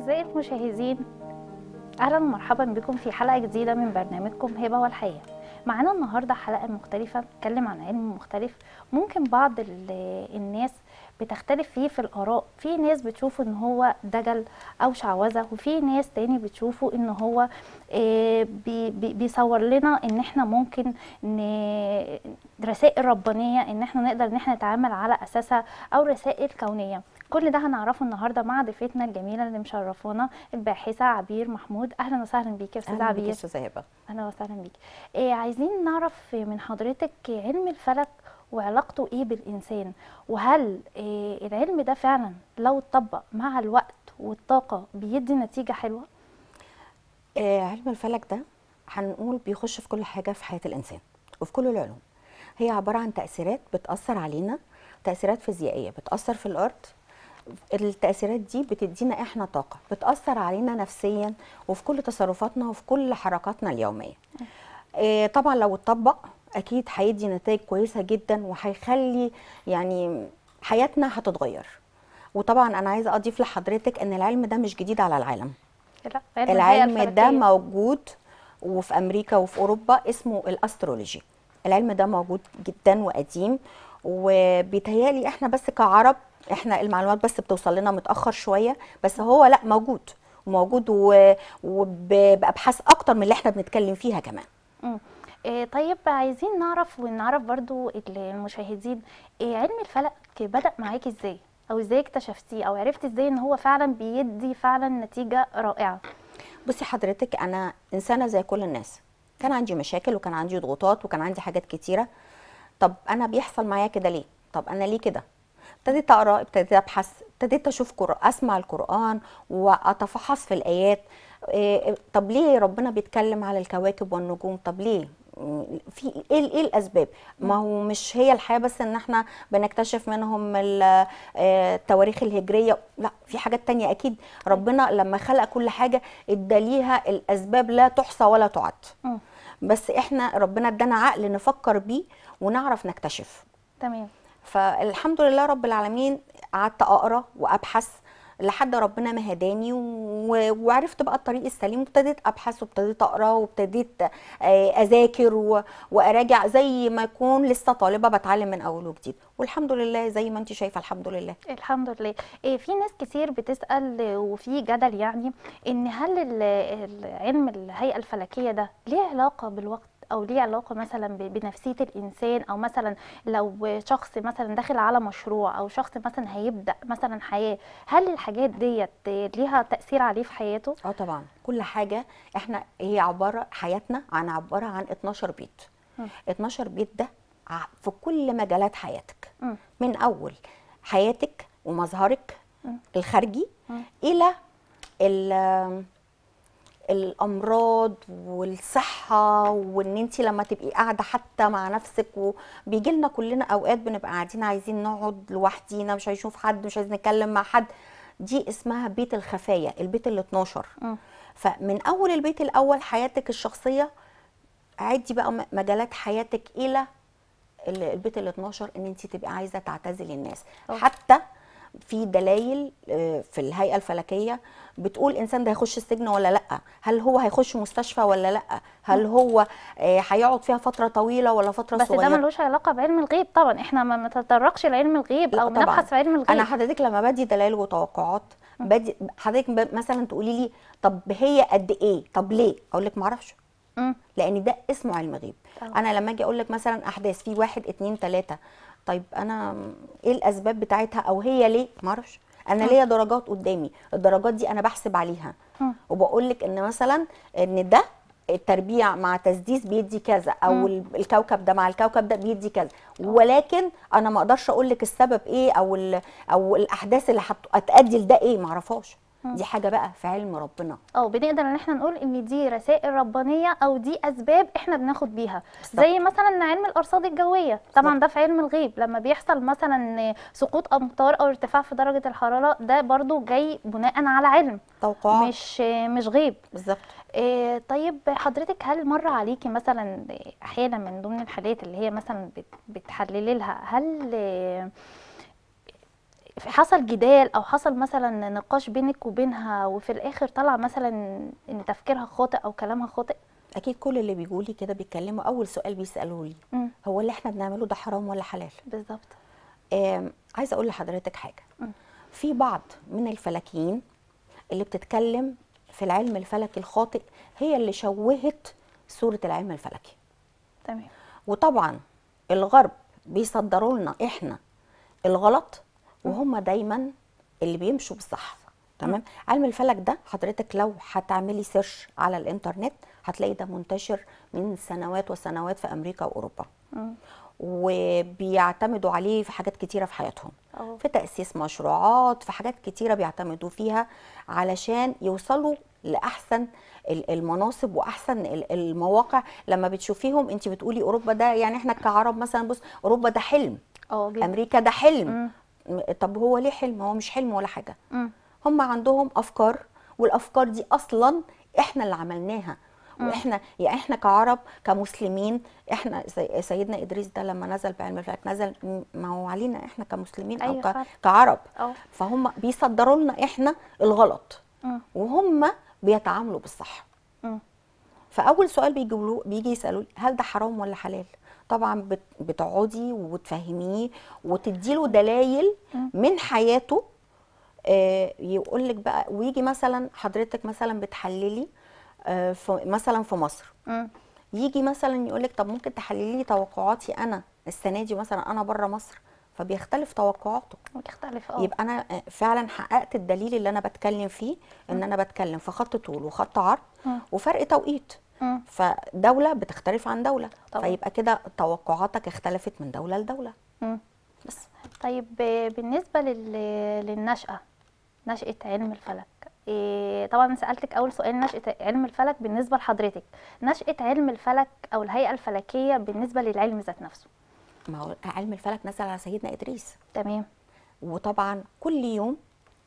أعزائي المشاهدين أهلا ومرحبا بكم في حلقة جديدة من برنامجكم هبة والحياة معانا النهاردة حلقة مختلفة بتكلم عن علم مختلف ممكن بعض الناس بتختلف فيه في الآراء في ناس بتشوفه إن هو دجل أو شعوذة وفي ناس تاني بتشوفه إن هو آه، بي بي بيصور لنا إن إحنا ممكن رسائل ربانية إن إحنا نقدر إن إحنا نتعامل على أساسها أو رسائل كونية كل ده هنعرفه النهارده مع ضيفتنا الجميله اللي مشرفانا الباحثه عبير محمود اهلا وسهلا بيك يا استاذه عبير اهلا بيك اهلا وسهلا بيك إيه عايزين نعرف من حضرتك علم الفلك وعلاقته ايه بالانسان وهل إيه العلم ده فعلا لو اتطبق مع الوقت والطاقه بيدي نتيجه حلوه إيه علم الفلك ده هنقول بيخش في كل حاجه في حياه الانسان وفي كل العلوم هي عباره عن تاثيرات بتاثر علينا تاثيرات فيزيائيه بتاثر في الارض التاثيرات دي بتدينا احنا طاقه بتاثر علينا نفسيا وفي كل تصرفاتنا وفي كل حركاتنا اليوميه آه، طبعا لو اتطبق اكيد هيدي نتائج كويسه جدا وهيخلي يعني حياتنا هتتغير وطبعا انا عايزه اضيف لحضرتك ان العلم ده مش جديد على العالم لا العلم ده موجود وفي امريكا وفي اوروبا اسمه الاسترولوجي العلم ده موجود جدا وقديم وبيتهيالي احنا بس كعرب احنا المعلومات بس بتوصل لنا متاخر شويه بس هو لا موجود وموجود وبابحاث اكتر من اللي احنا بنتكلم فيها كمان إيه طيب عايزين نعرف ونعرف برضو المشاهدين إيه علم الفلك بدا معاكي ازاي او ازاي اكتشفتيه او عرفتي ازاي ان هو فعلا بيدي فعلا نتيجه رائعه بصي حضرتك انا انسانه زي كل الناس كان عندي مشاكل وكان عندي ضغوطات وكان عندي حاجات كتيره طب انا بيحصل معايا كده ليه طب انا ليه كده ابتديت اقرا ابتديت ابحث ابتديت اشوف قرآن اسمع القران واتفحص في الايات إيه طب ليه ربنا بيتكلم على الكواكب والنجوم طب ليه في ايه ايه الاسباب ما هو مش هي الحياه بس ان احنا بنكتشف منهم التواريخ الهجريه لا في حاجات تانية اكيد ربنا لما خلق كل حاجه ادى ليها الاسباب لا تحصى ولا تعد بس احنا ربنا ادانا عقل نفكر بيه ونعرف نكتشف تمام فالحمد لله رب العالمين قعدت اقرا وابحث لحد ربنا ما هداني وعرفت بقى الطريق السليم وابتديت ابحث وابتديت اقرا وابتديت آه، اذاكر واراجع زي ما اكون لسه طالبه بتعلم من اول وجديد والحمد لله زي ما انت شايفه الحمد لله الحمد لله إيه في ناس كتير بتسال وفي جدل يعني ان هل العلم الهيئه الفلكيه ده ليه علاقه بالوقت او ليه علاقه مثلا بنفسيه الانسان او مثلا لو شخص مثلا داخل على مشروع او شخص مثلا هيبدا مثلا حياه هل الحاجات ديت ليها تاثير عليه في حياته اه طبعا كل حاجه احنا هي عباره حياتنا عن عباره عن 12 بيت م. 12 بيت ده في كل مجالات حياتك م. من اول حياتك ومظهرك م. الخارجي م. الى الامراض والصحه وان انت لما تبقي قاعده حتى مع نفسك وبيجي لنا كلنا اوقات بنبقى قاعدين عايزين نقعد لوحدينا مش عايزين نشوف حد مش عايزين نتكلم مع حد دي اسمها بيت الخفايا البيت ال 12 فمن اول البيت الاول حياتك الشخصيه عدي بقى مجالات حياتك الى البيت ال 12 ان انت تبقي عايزه تعتزلي الناس أوه. حتى في دلائل آه، في الهيئه الفلكيه بتقول الانسان ده هيخش السجن ولا لا هل هو هيخش مستشفى ولا لا هل هو آه، هيقعد فيها فتره طويله ولا فتره بس صغيره بس ده ملوش علاقه بعلم الغيب طبعا احنا ما نتطرقش لعلم الغيب او نبحث في علم الغيب انا حضرتك لما بدي دلائل وتوقعات بدي حضرتك مثلا تقولي لي طب هي قد ايه طب ليه اقول لك ما اعرفش لان ده اسمه علم غيب انا لما اجي اقول لك مثلا احداث في واحد اتنين تلاته طيب انا ايه الاسباب بتاعتها او هي ليه ما اعرفش انا ليا درجات قدامي الدرجات دي انا بحسب عليها وبقول لك ان مثلا ان ده التربيع مع تسديس بيدي كذا او مم. الكوكب ده مع الكوكب ده بيدي كذا آه. ولكن انا ما اقدرش اقول لك السبب ايه او او الاحداث اللي هتؤدي لده ايه ما اعرفهاش دي حاجه بقى في علم ربنا اه بنقدر ان احنا نقول ان دي رسائل ربانيه او دي اسباب احنا بناخد بيها بالضبط. زي مثلا علم الارصاد الجويه طبعا ده في علم الغيب لما بيحصل مثلا سقوط امطار او ارتفاع في درجه الحراره ده برضو جاي بناء على علم توقعات مش مش غيب بالظبط إيه طيب حضرتك هل مر عليكي مثلا احيانا من ضمن الحالات اللي هي مثلا بتحللي لها هل إيه حصل جدال او حصل مثلا نقاش بينك وبينها وفي الاخر طلع مثلا ان تفكيرها خاطئ او كلامها خاطئ اكيد كل اللي بيقولي كده بيتكلموا اول سؤال بيسالوه لي هو اللي احنا بنعمله ده حرام ولا حلال بالظبط عايزه اقول لحضرتك حاجه م. في بعض من الفلكيين اللي بتتكلم في العلم الفلكي الخاطئ هي اللي شوهت صوره العلم الفلكي تمام وطبعا الغرب بيصدروا لنا احنا الغلط وهم دايما اللي بيمشوا بالصح تمام علم الفلك ده حضرتك لو هتعملي سيرش على الانترنت هتلاقي ده منتشر من سنوات وسنوات في امريكا واوروبا وبيعتمدوا عليه في حاجات كتيره في حياتهم أوه. في تاسيس مشروعات في حاجات كتيره بيعتمدوا فيها علشان يوصلوا لاحسن المناصب واحسن المواقع لما بتشوفيهم انت بتقولي اوروبا ده يعني احنا كعرب مثلا بص اوروبا ده حلم أوه. امريكا ده حلم م. طب هو ليه حلم هو مش حلم ولا حاجه هم عندهم افكار والافكار دي اصلا احنا اللي عملناها واحنا يعني احنا كعرب كمسلمين احنا سيدنا ادريس ده لما نزل بعلم الفلك نزل ما هو علينا احنا كمسلمين او أيوة كعرب أو. فهم بيصدروا لنا احنا الغلط م. وهم بيتعاملوا بالصح م. فاول سؤال بيجي بيجي يسالوا هل ده حرام ولا حلال طبعا بتقعدي وتفهميه وتديله دلائل من حياته آه، يقول لك بقى ويجي مثلا حضرتك مثلا بتحللي آه، في مثلا في مصر يجي مثلا يقول لك طب ممكن تحللي لي توقعاتي انا السنه دي مثلا انا بره مصر فبيختلف توقعاته بتختلف اه يبقى انا آه، فعلا حققت الدليل اللي انا بتكلم فيه ان انا بتكلم في خط طول وخط عرض وفرق توقيت آه. فدوله بتختلف عن دوله طبعا. فيبقى كده توقعاتك اختلفت من دوله لدوله مم. آه. بس طيب بالنسبه لل... للنشاه نشاه علم الفلك إيه طبعا سالتك اول سؤال نشاه علم الفلك بالنسبه لحضرتك نشاه علم الفلك او الهيئه الفلكيه بالنسبه للعلم ذات نفسه ما هو علم الفلك نزل على سيدنا ادريس تمام وطبعا كل يوم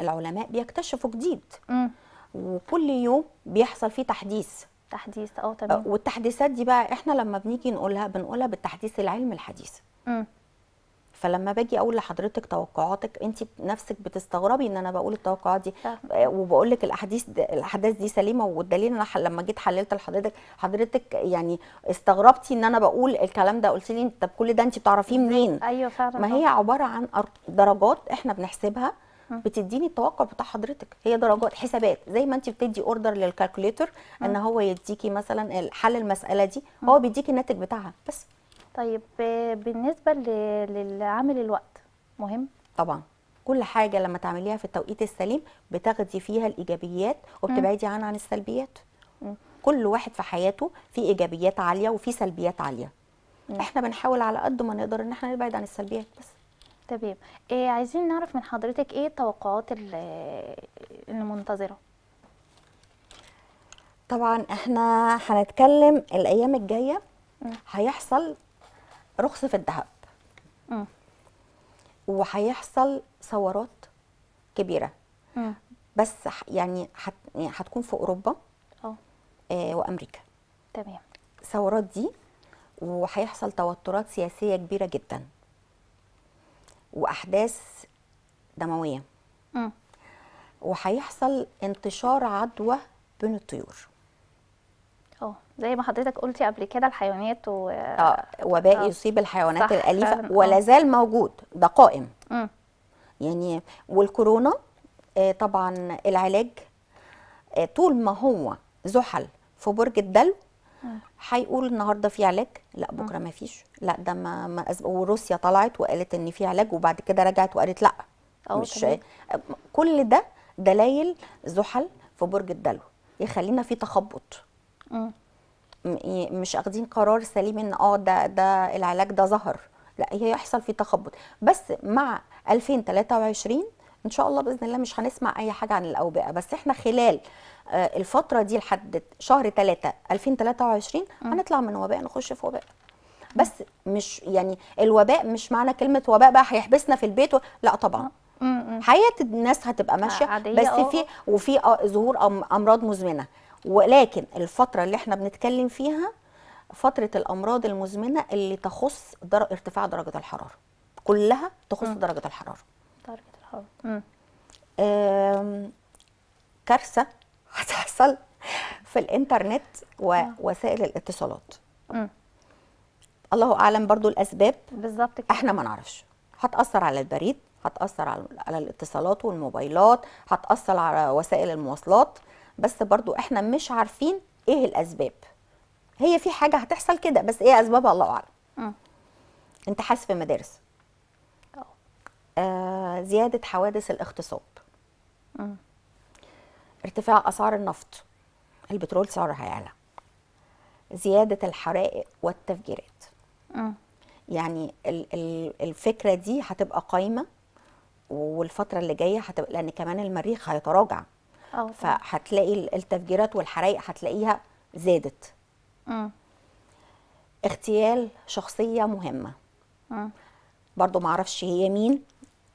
العلماء بيكتشفوا جديد مم. آه. وكل يوم بيحصل فيه تحديث تحديث أه،, اه تمام والتحديثات دي بقى احنا لما بنيجي نقولها بنقولها بالتحديث العلم الحديث امم فلما باجي اقول لحضرتك توقعاتك انت نفسك بتستغربي ان انا بقول التوقعات دي آه. آه، وبقول لك الاحاديث الاحداث دي سليمه والدليل انا لما جيت حللت لحضرتك حضرتك يعني استغربتي ان انا بقول الكلام ده قلت لي طب كل ده انت بتعرفيه منين ايوه فعلا ما هي عباره عن درجات احنا بنحسبها بتديني التوقع بتاع حضرتك هي درجات حسابات زي ما انت بتدي اوردر للكالكوليتر ان هو يديكي مثلا حل المساله دي هو بيديكي الناتج بتاعها بس طيب آه، بالنسبه للعامل الوقت مهم طبعا كل حاجه لما تعمليها في التوقيت السليم بتاخدي فيها الايجابيات وبتبعدي عنها عن السلبيات كل واحد في حياته في ايجابيات عاليه وفي سلبيات عاليه احنا بنحاول على قد ما نقدر ان احنا نبعد عن السلبيات بس تمام إيه عايزين نعرف من حضرتك ايه التوقعات المنتظره طبعا احنا هنتكلم الايام الجايه هيحصل رخص في الذهب وهيحصل ثورات كبيره م. بس يعني, يعني هتكون في اوروبا اه, آه، وامريكا تمام الثورات دي وهيحصل توترات سياسيه كبيره جدا واحداث دمويه م. وهيحصل انتشار عدوى بين الطيور اه زي ما حضرتك قلتي قبل كده الحيوانات و اه وباء أوه. يصيب الحيوانات الاليفه ولا آه. زال موجود ده قائم م. يعني والكورونا آه طبعا العلاج آه طول ما هو زحل في برج الدلو هيقول النهارده في علاج لا بكره ما فيش لا ده ما, ما أزب... وروسيا طلعت وقالت ان في علاج وبعد كده رجعت وقالت لا أه، مش كل ده دلائل زحل في برج الدلو يخلينا في تخبط م. مش اخدين قرار سليم ان اه ده ده العلاج ده ظهر لا هي يحصل في تخبط بس مع 2023 ان شاء الله باذن الله مش هنسمع اي حاجه عن الاوبئه بس احنا خلال آه، الفتره دي لحد شهر 3 2023 هنطلع من وباء نخش في وباء بس مش يعني الوباء مش معنى كلمه وباء بقى هيحبسنا في البيت و... لا طبعا حياه الناس هتبقى ماشيه بس آه. في وفي آه، ظهور امراض مزمنه ولكن الفتره اللي احنا بنتكلم فيها فتره الامراض المزمنه اللي تخص در... ارتفاع درجه الحراره كلها تخص درجه الحراره كارثه هتحصل في الانترنت ووسائل الاتصالات مم. الله اعلم برضو الاسباب بالظبط احنا ما نعرفش هتاثر على البريد هتاثر على الاتصالات والموبايلات هتاثر على وسائل المواصلات بس برضو احنا مش عارفين ايه الاسباب هي في حاجه هتحصل كده بس ايه اسبابها الله اعلم انت حاسس في مدارس آه زياده حوادث الاغتصاب ارتفاع اسعار النفط البترول سعرها يعلى زياده الحرائق والتفجيرات يعني الفكره دي هتبقى قايمه والفتره اللي جايه هتبقى لان كمان المريخ هيتراجع اه، فهتلاقي التفجيرات والحرائق هتلاقيها زادت م. اغتيال شخصيه مهمه م. اه. برضو معرفش هي مين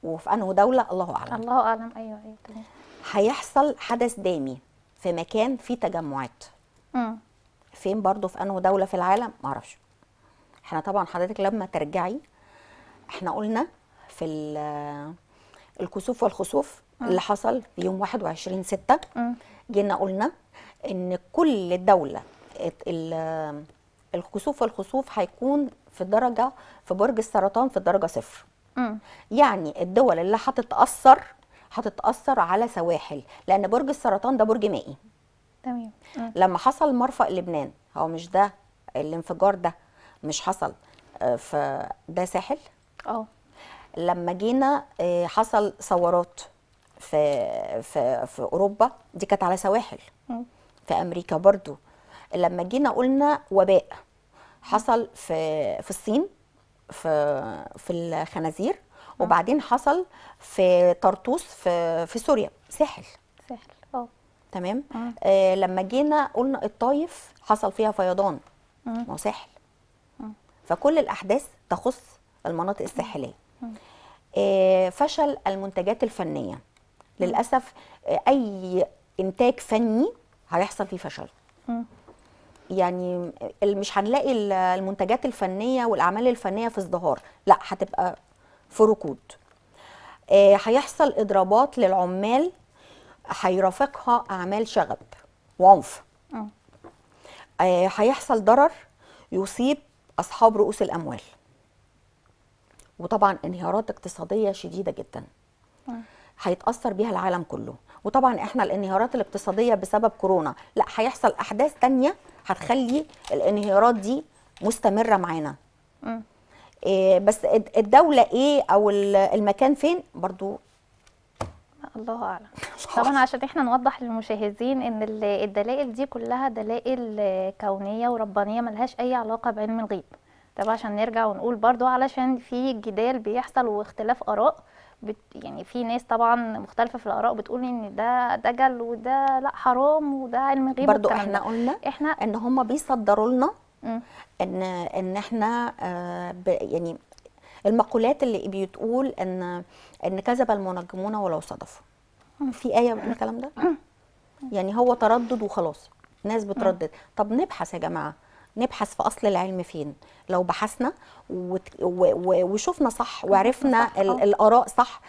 وفي انه دوله الله اعلم الله اعلم ايوه ايوه تمام هيحصل حدث دامي في مكان فيه تجمعات امم فين برضه في انه دوله في العالم ما اعرفش احنا طبعا حضرتك لما ترجعي احنا قلنا في الكسوف والخسوف م. اللي حصل في يوم 21 6 جينا قلنا ان كل دوله الكسوف والخسوف هيكون في درجه في برج السرطان في الدرجه صفر يعني الدول اللي هتتاثر هتتاثر على سواحل لان برج السرطان ده برج مائي تمام لما حصل مرفق لبنان هو مش ده الانفجار ده مش حصل آه، في ده ساحل اه لما جينا آه، حصل ثورات في في في اوروبا دي كانت على سواحل في امريكا برضو لما جينا قلنا وباء حصل في في الصين في في الخنازير آه. وبعدين حصل في طرطوس في في سوريا ساحل ساحل اه تمام آه. آه، لما جينا قلنا الطايف حصل فيها فيضان آه. ما هو ساحل فكل الاحداث تخص المناطق الساحليه آه فشل المنتجات الفنيه للاسف آه اي انتاج فني هيحصل فيه فشل يعني مش هنلاقي المنتجات الفنيه والاعمال الفنيه في ازدهار لا هتبقى في ركود آه، هيحصل اضرابات للعمال هيرافقها اعمال شغب وعنف آه. آه، هيحصل ضرر يصيب اصحاب رؤوس الاموال وطبعا انهيارات اقتصاديه شديده جدا هيتاثر بيها العالم كله وطبعا احنا الانهيارات الاقتصاديه بسبب كورونا لا هيحصل احداث تانية هتخلي الانهيارات دي مستمره معانا إيه بس الدوله ايه او المكان فين برضو الله اعلم طبعا عشان احنا نوضح للمشاهدين ان الدلائل دي كلها دلائل كونيه وربانيه ملهاش اي علاقه بعلم الغيب طب عشان نرجع ونقول برضو علشان في جدال بيحصل واختلاف اراء بت يعني في ناس طبعا مختلفه في الاراء بتقول ان ده دجل وده لا حرام وده علم غيب برضو احنا قلنا احنا ان هم بيصدروا لنا ان ان احنا آه يعني المقولات اللي بتقول ان ان كذب المنجمون ولو صدفوا في ايه من الكلام ده يعني هو تردد وخلاص ناس بتردد طب نبحث يا جماعه نبحث في اصل العلم فين لو بحثنا وشفنا صح وعرفنا اه. الاراء صح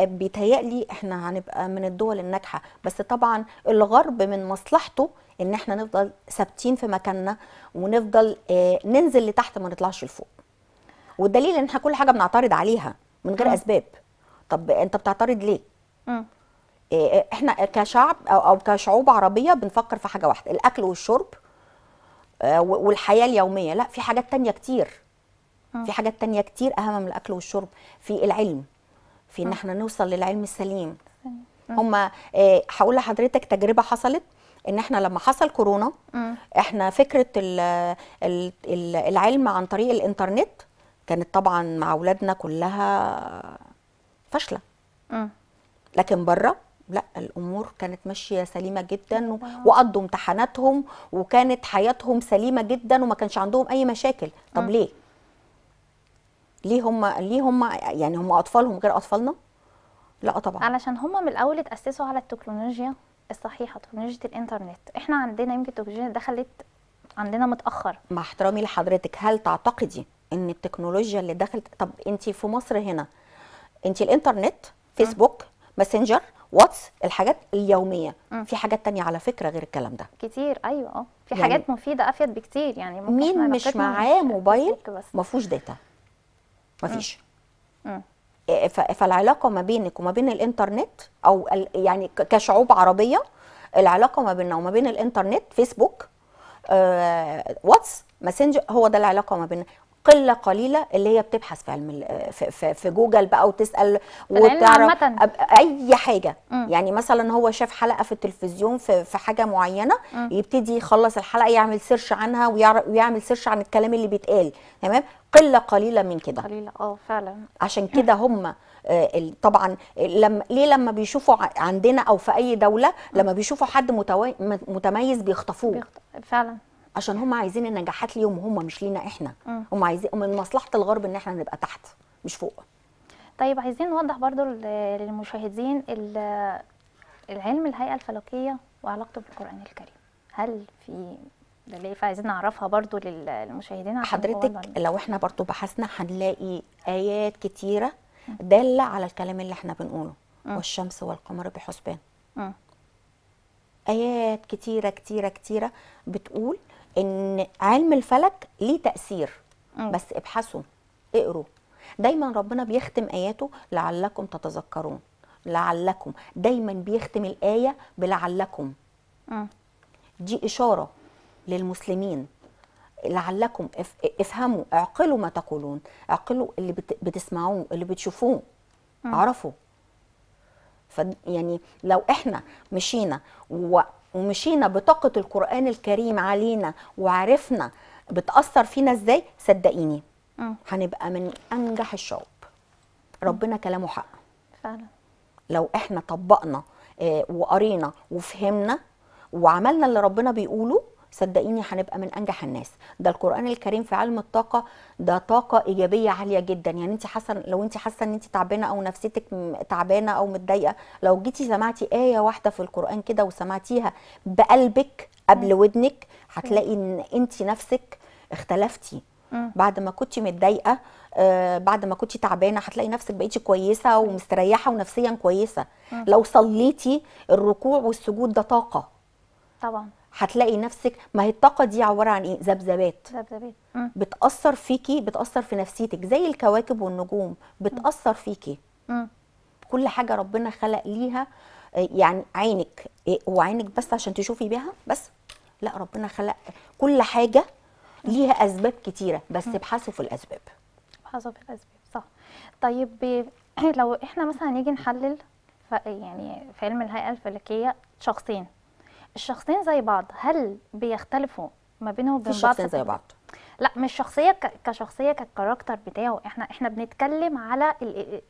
بيتهيألي احنا هنبقى من الدول الناجحه بس طبعا الغرب من مصلحته ان احنا نفضل ثابتين في مكاننا ونفضل آه، ننزل لتحت ما نطلعش لفوق والدليل ان احنا كل حاجه بنعترض عليها من غير م. اسباب طب انت بتعترض ليه م. آه، احنا كشعب او كشعوب عربيه بنفكر في حاجه واحده الاكل والشرب آه، والحياه اليوميه لا في حاجات تانية كتير آه. في حاجات تانية كتير اهم من الاكل والشرب في العلم في ان آه. احنا نوصل للعلم السليم هما هقول لحضرتك تجربه حصلت ان احنا لما حصل كورونا احنا فكره العلم عن طريق الانترنت كانت طبعا مع اولادنا كلها فاشله لكن بره لا الامور كانت ماشيه سليمه جدا وقضوا امتحاناتهم وكانت حياتهم سليمه جدا وما كانش عندهم اي مشاكل طب آه. ليه ليه هم ليه هم يعني هم اطفالهم غير اطفالنا لا طبعا علشان هم من الاول اتاسسوا على التكنولوجيا الصحيحه تكنولوجيا الانترنت احنا عندنا يمكن التكنولوجيا دخلت عندنا متاخر مع احترامي لحضرتك هل تعتقدي ان التكنولوجيا اللي دخلت طب انت في مصر هنا انت الانترنت آه. فيسبوك ماسنجر واتس الحاجات اليوميه م. في حاجات تانية على فكره غير الكلام ده كتير ايوه اه في يعني حاجات مفيده افيد بكتير يعني ممكن مين مش معاه موبايل ما فيهوش داتا ما فيش فالعلاقه ما بينك وما بين الانترنت او يعني كشعوب عربيه العلاقه ما بيننا وما بين الانترنت فيسبوك آه، واتس ماسنجر هو ده العلاقه ما بيننا قله قليله اللي هي بتبحث في علم في, في جوجل بقى وتسال وتعرف اي حاجه م. يعني مثلا هو شاف حلقه في التلفزيون في, في حاجه معينه م. يبتدي يخلص الحلقه يعمل سيرش عنها ويعمل سيرش عن الكلام اللي بيتقال تمام قله قليله من كده قليله اه فعلا عشان كده هم آه، طبعا لما ليه لما بيشوفوا عندنا او في اي دوله لما بيشوفوا حد متميز بيخطفوه فعلا عشان هم عايزين النجاحات ليهم هم مش لينا احنا هم عايزين ومن مصلحه الغرب ان احنا نبقى تحت مش فوق طيب عايزين نوضح برضو للمشاهدين العلم الهيئه الفلكيه وعلاقته بالقران الكريم هل في دليل فعايزين نعرفها برضو للمشاهدين حضرتك لو احنا برضو بحثنا هنلاقي ايات كتيره داله على الكلام اللي احنا بنقوله م. والشمس والقمر بحسبان م. ايات كتيره كتيره كتيره بتقول ان علم الفلك ليه تاثير م. بس ابحثوا اقروا دايما ربنا بيختم اياته لعلكم تتذكرون لعلكم دايما بيختم الايه بلعلكم م. دي اشاره للمسلمين لعلكم افهموا اعقلوا ما تقولون اعقلوا اللي بتسمعوه اللي بتشوفوه م. عرفوا ف يعني لو احنا مشينا ومشينا بطاقة القرآن الكريم علينا وعرفنا بتأثر فينا ازاي صدقيني آه. هنبقى من أنجح الشعوب ربنا كلامه حق فعلا لو احنا طبقنا آه، وقرينا وفهمنا وعملنا اللي ربنا بيقوله صدقيني هنبقى من انجح الناس ده القران الكريم في علم الطاقه ده طاقه ايجابيه عاليه جدا يعني انت حاسه لو انت حاسه ان انت تعبانه او نفسيتك تعبانه او متضايقه لو جيتي سمعتي ايه واحده في القران كده وسمعتيها بقلبك قبل ودنك هتلاقي ان انت نفسك اختلفتي بعد ما كنتي متضايقه آه بعد ما كنتي تعبانه هتلاقي نفسك بقيتي كويسه ومستريحه ونفسيا كويسه لو صليتي الركوع والسجود ده طاقه طبعا هتلاقي نفسك ما هي الطاقه دي عباره عن ايه ذبذبات ذبذبات بتاثر فيكي بتاثر في نفسيتك زي الكواكب والنجوم بتاثر فيكي م. كل حاجه ربنا خلق ليها آه، يعني عينك إيه، وعينك بس عشان تشوفي بيها بس لا ربنا خلق كل حاجه ليها اسباب كتيره بس ابحثوا في الاسباب ابحثوا في الاسباب صح طيب لو احنا مثلا نيجي نحلل يعني في علم الهيئه الفلكيه شخصين الشخصين زي بعض هل بيختلفوا ما بينهم وبين بعض شخصين زي بعض لا مش شخصيه كشخصيه كالكاركتر بتاعه احنا احنا بنتكلم على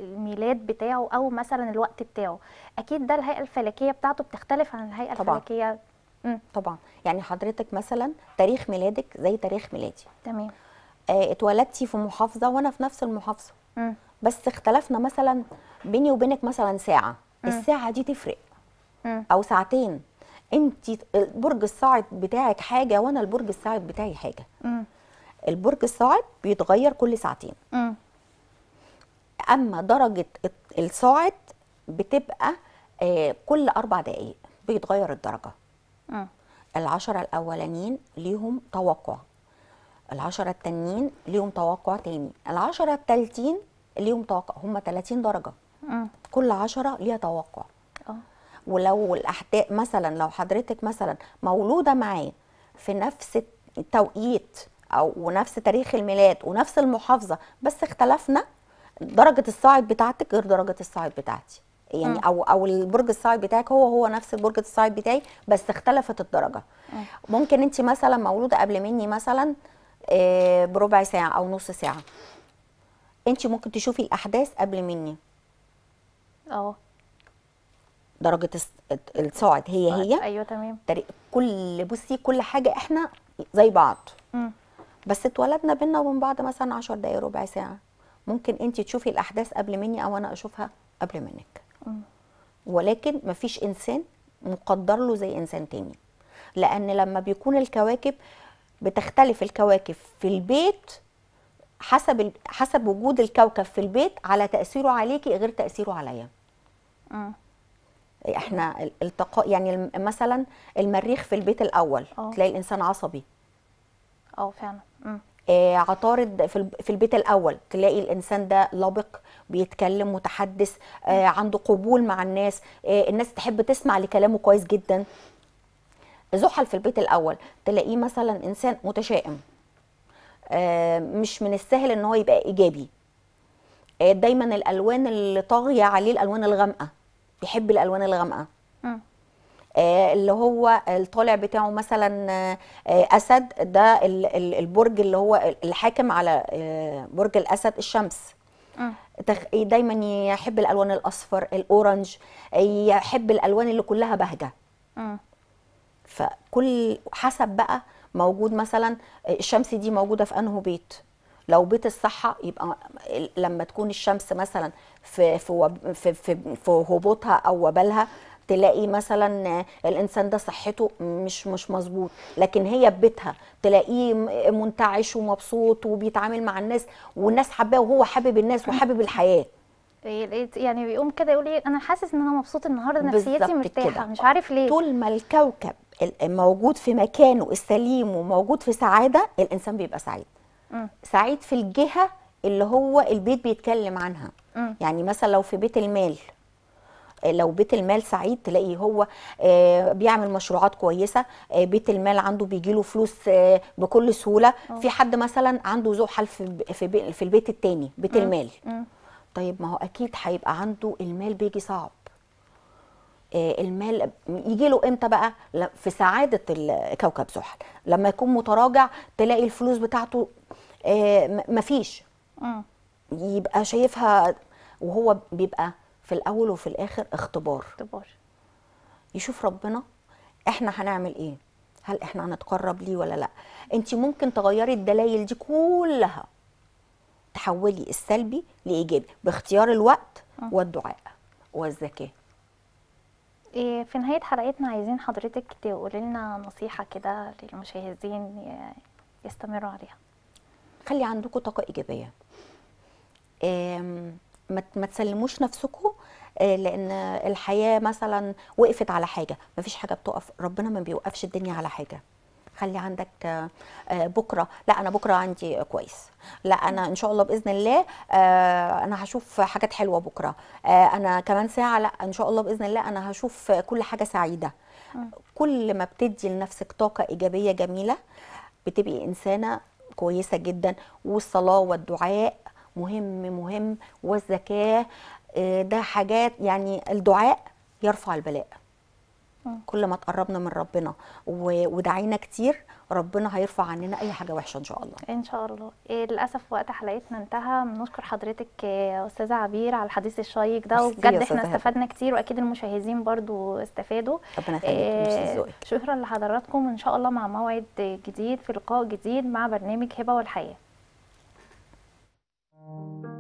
الميلاد بتاعه او مثلا الوقت بتاعه اكيد ده الهيئه الفلكيه بتاعته بتختلف عن الهيئه طبعًا. الفلكيه مم. طبعا يعني حضرتك مثلا تاريخ ميلادك زي تاريخ ميلادي تمام آه اتولدتي في محافظه وانا في نفس المحافظه م. بس اختلفنا مثلا بيني وبينك مثلا ساعه م. الساعه دي تفرق م. او ساعتين انت برج الصاعد بتاعك حاجه وانا البرج الصاعد بتاعي حاجه م. البرج الصاعد بيتغير كل ساعتين م. اما درجه الصاعد بتبقى آه، كل اربع دقائق بيتغير الدرجه م. العشرة الأولانيين ليهم توقع العشرة التانيين ليهم توقع تاني العشرة التالتين ليهم توقع هم 30 درجة م. كل عشرة ليها توقع ولو الاحداث مثلا لو حضرتك مثلا مولوده معاه في نفس التوقيت او ونفس تاريخ الميلاد ونفس المحافظه بس اختلفنا درجه الصاعد بتاعتك غير درجه الصاعد بتاعتي يعني م. او او البرج الصاعد بتاعك هو هو نفس البرج الصاعد بتاعي بس اختلفت الدرجه م. ممكن انت مثلا مولوده قبل مني مثلا آه، بربع ساعه او نص ساعه انت ممكن تشوفي الاحداث قبل مني اه درجه الصاعد هي هي ايوه تمام كل بصي كل حاجه احنا زي بعض مم. بس اتولدنا بينا وبين بعض مثلا 10 دقايق ربع ساعه ممكن انت تشوفي الاحداث قبل مني او انا اشوفها قبل منك مم. ولكن مفيش انسان مقدر له زي انسان تاني لان لما بيكون الكواكب بتختلف الكواكب في البيت حسب حسب وجود الكوكب في البيت على تاثيره عليكي غير تاثيره عليا احنا التقاء يعني مثلا المريخ في البيت الاول أوه. تلاقي الانسان عصبي اه فعلا آه عطارد في في البيت الاول تلاقي الانسان ده لبق بيتكلم متحدث آه عنده قبول مع الناس آه الناس تحب تسمع لكلامه كويس جدا زحل في البيت الاول تلاقيه مثلا انسان متشائم آه مش من السهل ان هو يبقى ايجابي آه دايما الالوان اللي طاغيه عليه الالوان الغامقه بيحب الالوان الغامقه آه، اللي هو الطالع بتاعه مثلا آه، آه، اسد ده البرج اللي هو الحاكم على برج الاسد الشمس دايما يحب الالوان الاصفر الاورنج يحب الالوان اللي كلها بهجه فكل حسب بقى موجود مثلا الشمس دي موجوده في انه بيت لو بيت الصحه يبقى لما تكون الشمس مثلا في في في, في, في هبوطها او وبالها تلاقي مثلا الانسان ده صحته مش مش مظبوط لكن هي في بيتها تلاقيه منتعش ومبسوط وبيتعامل مع الناس والناس حباه وهو حابب الناس وحابب الحياه إيه، إيه، إيه، يعني بيقوم كده يقول ايه انا حاسس ان انا مبسوط النهارده نفسيتي مرتاحه مش عارف ليه طول ما الكوكب موجود في مكانه السليم وموجود في سعاده الانسان بيبقى سعيد م. سعيد في الجهه اللي هو البيت بيتكلم عنها م. يعني مثلا لو في بيت المال آه، لو بيت المال سعيد تلاقي هو آه، بيعمل مشروعات كويسه آه، بيت المال عنده بيجي له فلوس بكل سهوله أوه. في حد مثلا عنده ذو حال في في البيت التاني بيت مم. المال مم. طيب ما هو اكيد هيبقى عنده المال بيجي صعب المال يجي له امتى بقى في سعاده كوكب زحل لما يكون متراجع تلاقي الفلوس بتاعته مفيش آه. يبقى شايفها وهو بيبقى في الاول وفي الاخر اختبار اختبار يشوف ربنا احنا هنعمل ايه هل احنا هنتقرب ليه ولا لا انت ممكن تغيري الدلائل دي كلها تحولي السلبي لايجابي باختيار الوقت آه. والدعاء والزكاه إيه في نهايه حلقتنا عايزين حضرتك تقولي لنا نصيحه كده للمشاهدين يستمروا عليها خلي عندكم طاقه ايجابيه ما تسلموش نفسكم آه، لان الحياه مثلا وقفت على حاجه مفيش حاجه بتقف ربنا ما بيوقفش الدنيا على حاجه خلي عندك آه، آه، بكره لا انا بكره عندي كويس لا انا ان شاء الله باذن الله انا هشوف حاجات حلوه بكره انا كمان ساعه لا ان شاء الله باذن الله انا هشوف كل حاجه سعيده كل ما بتدي لنفسك طاقه ايجابيه جميله بتبقي انسانه كويسه جدا والصلاه والدعاء مهم مهم والزكاه ده حاجات يعني الدعاء يرفع البلاء كل ما تقربنا من ربنا ودعينا كتير ربنا هيرفع عننا اي حاجه وحشه ان شاء الله ان شاء الله إيه للاسف وقت حلقتنا انتهى بنشكر حضرتك آه، استاذه عبير على الحديث الشيق ده وبجد احنا استفدنا كتير واكيد المشاهدين برضو استفادوا ربنا يخليك إيه شكرا لحضراتكم ان شاء الله مع موعد جديد في لقاء جديد مع برنامج هبه والحياه Thank you.